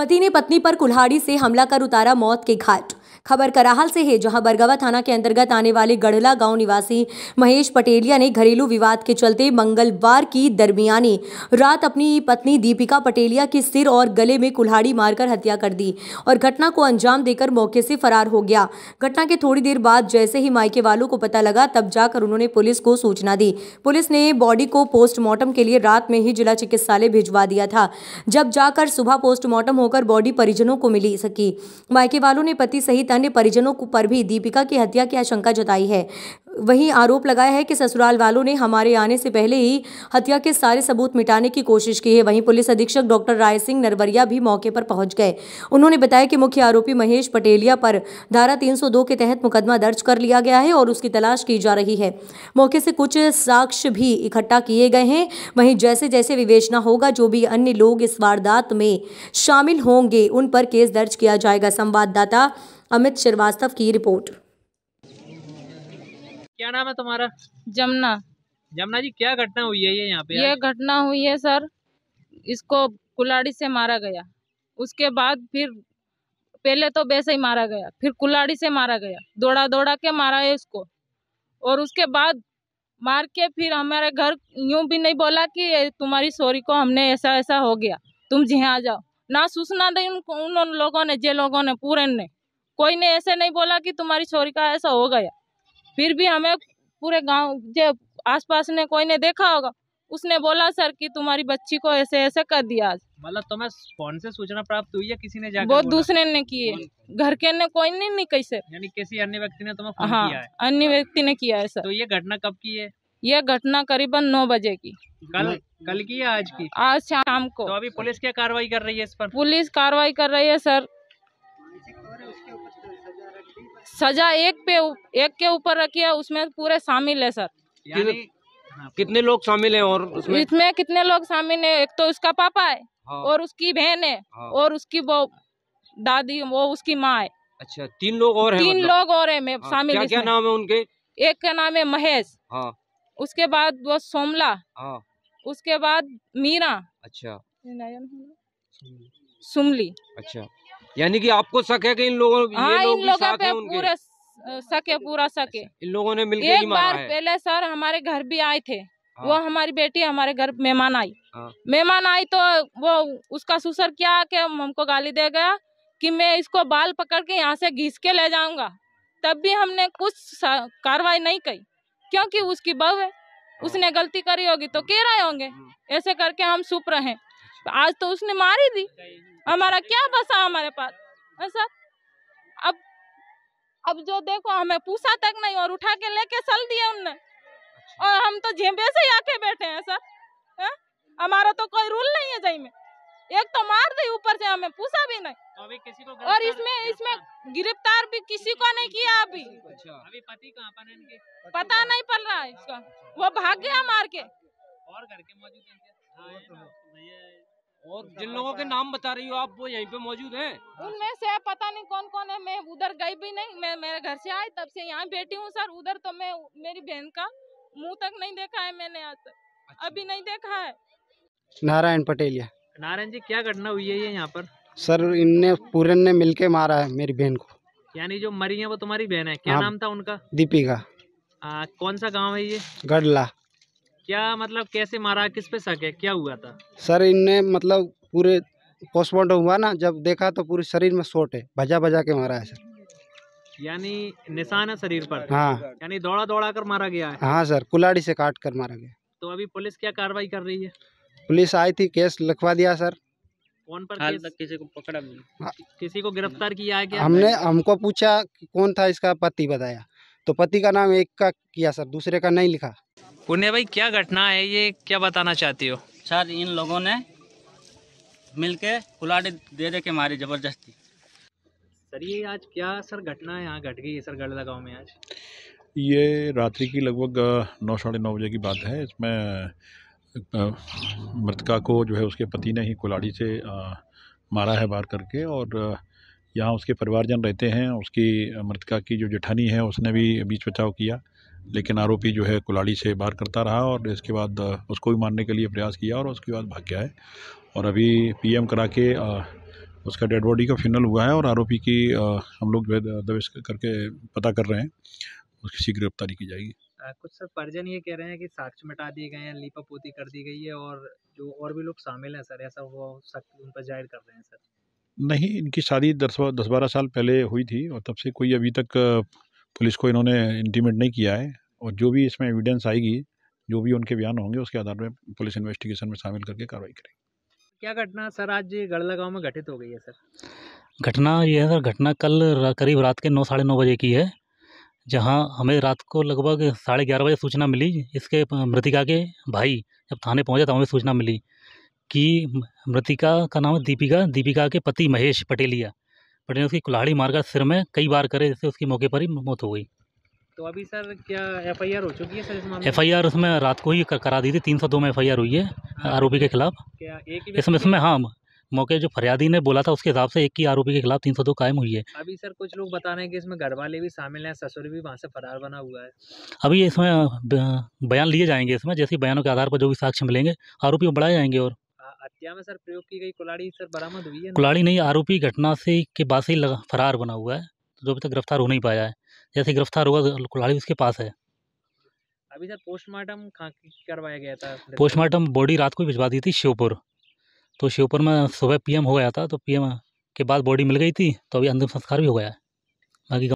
पति ने पत्नी पर कुल्हाड़ी से हमला कर उतारा मौत के घाट खबर कराहल से है जहां बरगवा थाना के अंतर्गत आने वाले गढ़ला गांव निवासी महेश पटेलिया ने घरेलू विवाद के चलते मंगलवार की दरमियानी रात अपनी पत्नी दीपिका पटेलिया के सिर और गले में कुल्हाड़ी मारकर हत्या कर दी और घटना को अंजाम देकर मौके से फरार हो गया घटना के थोड़ी देर बाद जैसे ही मायके वालों को पता लगा तब जाकर उन्होंने पुलिस को सूचना दी पुलिस ने बॉडी को पोस्टमार्टम के लिए रात में ही जिला चिकित्सालय भिजवा दिया था जब जाकर सुबह पोस्टमार्टम होकर बॉडी परिजनों को मिली सकी मायके वालों ने पति सहित पीड़िता ने परिजनों पर भी दीपिका की हत्या की आशंका जताई है वहीं आरोप लगाया है कि ससुराल वालों ने हमारे आने से पहले ही हत्या के सारे सबूत मिटाने की कोशिश की है वहीं पुलिस अधीक्षक डॉक्टर राय सिंह नरवरिया भी मौके पर पहुंच गए उन्होंने बताया कि मुख्य आरोपी महेश पटेलिया पर धारा 302 के तहत मुकदमा दर्ज कर लिया गया है और उसकी तलाश की जा रही है मौके से कुछ साक्ष्य भी इकट्ठा किए गए हैं वहीं जैसे जैसे विवेचना होगा जो भी अन्य लोग इस वारदात में शामिल होंगे उन पर केस दर्ज किया जाएगा संवाददाता अमित श्रीवास्तव की रिपोर्ट क्या नाम है तुम्हारा जमुना जमुना जी क्या घटना हुई है ये यहाँ पे ये घटना हुई है सर इसको कुलाड़ी से मारा गया उसके बाद फिर पहले तो वैसे ही मारा गया फिर कुलाड़ी से मारा गया दौड़ा दौड़ा के मारा है उसको और उसके बाद मार के फिर हमारे घर यूं भी नहीं बोला कि तुम्हारी सॉरी को हमने ऐसा ऐसा हो गया तुम जी आ जाओ ना सूचना दी उन, उन लोगों ने जे लोगों ने पूरे ने कोई ने ऐसे नहीं बोला कि तुम्हारी छोरी का ऐसा हो गया फिर भी हमें पूरे गांव जो आसपास ने कोई ने देखा होगा उसने बोला सर कि तुम्हारी बच्ची को ऐसे ऐसे कर दिया आज मतलब तुम्हें तो फोन से सूचना प्राप्त हुई है किसी ने बहुत दूसरे ने किए घर के ने कोई नहीं, नहीं कैसे यानी किसी अन्य व्यक्ति ने तुम्हें फोन हाँ, किया है अन्य व्यक्ति ने किया है सर तो ये घटना कब की है ये घटना करीबन नौ बजे की कल कल की या आज की आज शाम को तो अभी पुलिस क्या कार्रवाई कर रही है इस पर पुलिस कार्रवाई कर रही है सर सजा एक पे एक के ऊपर रखी है उसमें पूरे शामिल है सर यानी हाँ, कितने लोग शामिल हैं और उसमें इसमें कितने लोग शामिल हैं एक तो उसका पापा है हाँ। और उसकी बहन है हाँ। और उसकी वो दादी वो उसकी माँ है अच्छा तीन लोग और हैं तीन मतलब? लोग और हैं मैं हाँ। शामिल क्या, क्या नाम है उनके एक का नाम है महेश हाँ। उसके बाद वो सोमला हाँ। उसके बाद मीरा अच्छा सुमली अच्छा यानी कि आपको शक है कि इन लोगों हाँ, ये लोग इन लोगों पे पूरा है पूरा है अच्छा, इन लोगों ने मिलकर एक बार पहले सर हमारे घर भी आए थे हाँ। वो हमारी बेटी हमारे घर मेहमान आई हाँ। मेहमान आई तो वो उसका सुसर क्या के हमको गाली दे गया कि मैं इसको बाल पकड़ के यहाँ से घिस के ले जाऊंगा तब भी हमने कुछ कार्रवाई नहीं की क्योंकि उसकी बहु है हाँ। उसने गलती करी होगी तो हाँ। कह रहे होंगे हाँ। ऐसे करके हम सुप रहे आज तो उसने मारी दी हमारा क्या बसा हमारे पास सर अब अब जो देखो हमें पूछा तक नहीं और उठा के लेके चल दिया हमने अच्छा। और हम तो झेंबे से आके बैठे हैं सर हाँ? हमारा तो कोई रूल नहीं है जई में एक तो मार दी ऊपर से हमें पूछा भी नहीं तो अभी किसी को और इसमें इसमें गिरफ्तार भी किसी को नहीं किया अभी अच्छा। अभी पति कहाँ पर पता नहीं पड़ रहा है इसका वो भाग गया मार के और घर के मौजूद और तो जिन लोगों के नाम बता रही हो आप वो यहीं पे मौजूद हैं उनमें से पता नहीं कौन कौन है मैं उधर गई भी नहीं मैं मेरे घर से आई तब से यहाँ बैठी हूँ सर उधर तो मैं मेरी बहन का मुंह तक नहीं देखा है मैंने आज तक अच्छा। अभी नहीं देखा है नारायण पटेलिया नारायण जी क्या घटना हुई है ये यहाँ पर सर इनने पूरन ने के मारा है मेरी बहन को यानी जो मरी है वो तुम्हारी बहन है क्या हाँ। नाम था उनका दीपिका कौन सा गाँव है ये गढ़ला क्या मतलब कैसे मारा किस पे सके क्या हुआ था सर इनने मतलब पूरे पोस्टमार्टम हुआ ना जब देखा तो पूरे शरीर में शोट है भजा भजा के मारा है सर यानी निशान है शरीर पर हाँ यानी दौड़ा दौड़ा कर मारा गया है हाँ सर कुलाड़ी से काट कर मारा गया तो अभी पुलिस क्या कार्रवाई कर रही है पुलिस आई थी केस लिखवा दिया सर कौन पर हाल तक किसी को पकड़ा नहीं हाँ। किसी को गिरफ्तार किया है क्या हमने हमको पूछा कि कौन था इसका पति बताया तो पति का नाम एक का किया सर दूसरे का नहीं लिखा पुण्य भाई क्या घटना है ये क्या बताना चाहती हो सर इन लोगों ने मिलके कुलाड़ी दे दे के मारी जबरदस्ती सर ये आज क्या सर घटना है यहाँ घट गई है सर गढ़ला गाँव में आज ये रात्रि की लगभग नौ साढ़े नौ बजे की बात है इसमें मृतका को जो है उसके पति ने ही कुलाड़ी से आ, मारा है बार करके और यहाँ उसके परिवारजन रहते हैं उसकी मृतका की जो जेठानी है उसने भी बीच बचाव किया लेकिन आरोपी जो है कुलाड़ी से बाहर करता रहा और इसके बाद उसको भी मारने के लिए प्रयास किया और उसके बाद भाग गया है और अभी पीएम करा के उसका डेड बॉडी का फिनल हुआ है और आरोपी की हम लोग जो है दबिश करके पता कर रहे हैं उसकी गिरफ्तारी की जाएगी कुछ सर परिजन ये कह रहे हैं कि साक्ष्य मिटा दिए गए हैं लीपापोती कर दी गई है और जो और भी लोग शामिल हैं सर ऐसा वो सख्त उन पर जाहिर कर रहे हैं सर नहीं इनकी शादी दस दस बारह साल पहले हुई थी और तब से कोई अभी तक पुलिस को इन्होंने इंटीमेट नहीं किया है और जो भी इसमें एविडेंस आएगी जो भी उनके बयान होंगे उसके आधार पर पुलिस इन्वेस्टिगेशन में शामिल करके कार्रवाई करेगी क्या घटना सर आज गड़ला गाँव में घटित हो गई है सर घटना यह है सर घटना कल करीब रात के नौ साढ़े नौ बजे की है जहां हमें रात को लगभग साढ़े ग्यारह बजे सूचना मिली इसके मृतिका के भाई जब थाने पहुंचे तो हमें सूचना मिली कि मृतिका का नाम है दीपिका दीपिका के पति महेश पटेलिया बट ने उसकी कुल्हाड़ी मारकर सिर में कई बार करे जिससे उसकी मौके पर ही मौत हो गई तो अभी सर क्या एफआईआर हो चुकी है सर एफ आई आर उसमें रात को ही करा दी थी तीन सौ दो में एफ आई आर हुई है हाँ, आरोपी के खिलाफ इसमें इसमें हाँ मौके जो फरियादी ने बोला था उसके हिसाब से एक ही आरोपी के खिलाफ तीन सौ दो कायम हुई है अभी सर कुछ लोग बता रहे हैं कि इसमें घर वाले भी शामिल हैं ससुर भी वहाँ से फरार बना हुआ है अभी इसमें बयान लिए जाएंगे इसमें जैसे बयानों के आधार पर जो भी साक्ष्य मिलेंगे आरोपी बढ़ाए जाएंगे और हत्या में सर प्रयोग की गई कुलाड़ी सर बरामद हुई है कुलाड़ी नहीं आरोपी घटना से के बाद से ही फरार बना हुआ है जो अभी तक गिरफ्तार हो नहीं पाया है जैसे गिरफ्तार हुआ तो कुलाड़ी उसके पास है अभी सर पोस्टमार्टम करवाया गया था पोस्टमार्टम बॉडी रात को भिजवा दी थी श्योपुर तो श्योपुर में सुबह पीएम हो गया था तो पीएम के बाद बॉडी मिल गई थी तो अभी अंतिम संस्कार भी हो गया है बाकी